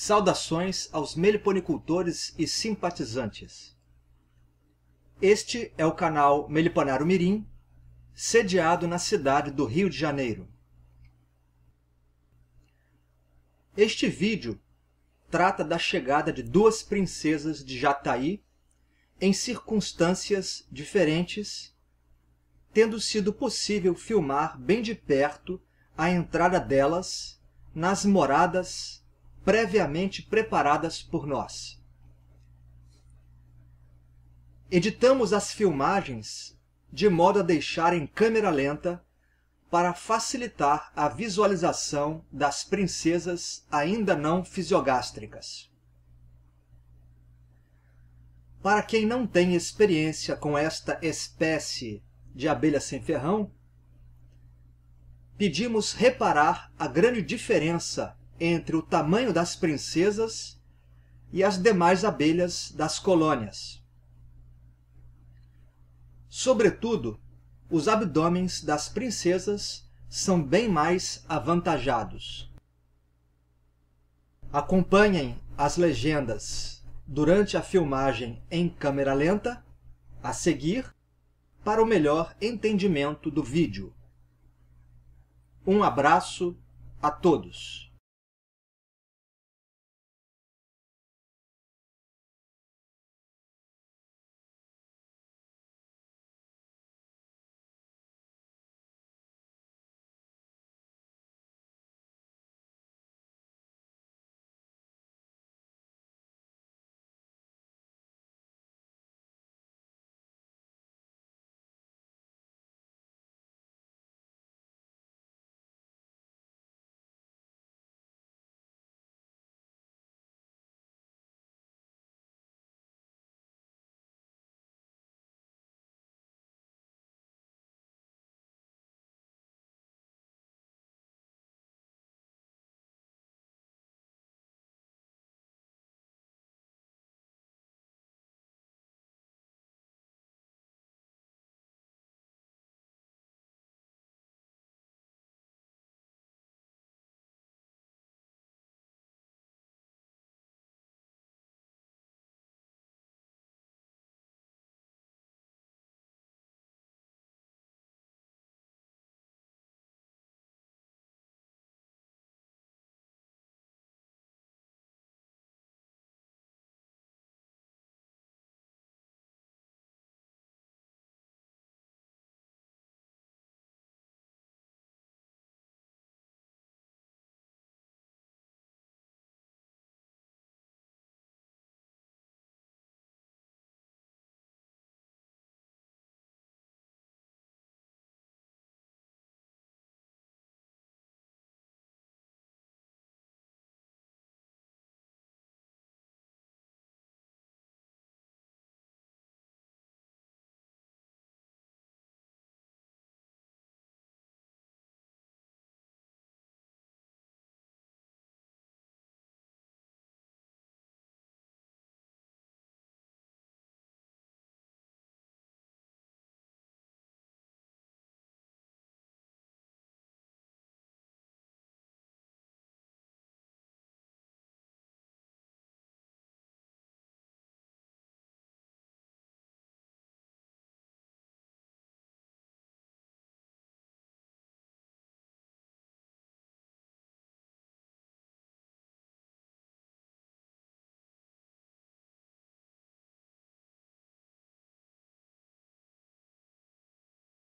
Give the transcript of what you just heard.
Saudações aos meliponicultores e simpatizantes. Este é o canal Meliponaro Mirim, sediado na cidade do Rio de Janeiro. Este vídeo trata da chegada de duas princesas de Jataí em circunstâncias diferentes, tendo sido possível filmar bem de perto a entrada delas nas moradas previamente preparadas por nós. Editamos as filmagens de modo a deixar em câmera lenta para facilitar a visualização das princesas ainda não fisiogástricas. Para quem não tem experiência com esta espécie de abelha sem ferrão, pedimos reparar a grande diferença entre o tamanho das princesas e as demais abelhas das colônias. Sobretudo, os abdômens das princesas são bem mais avantajados. Acompanhem as legendas durante a filmagem em câmera lenta, a seguir, para o melhor entendimento do vídeo. Um abraço a todos!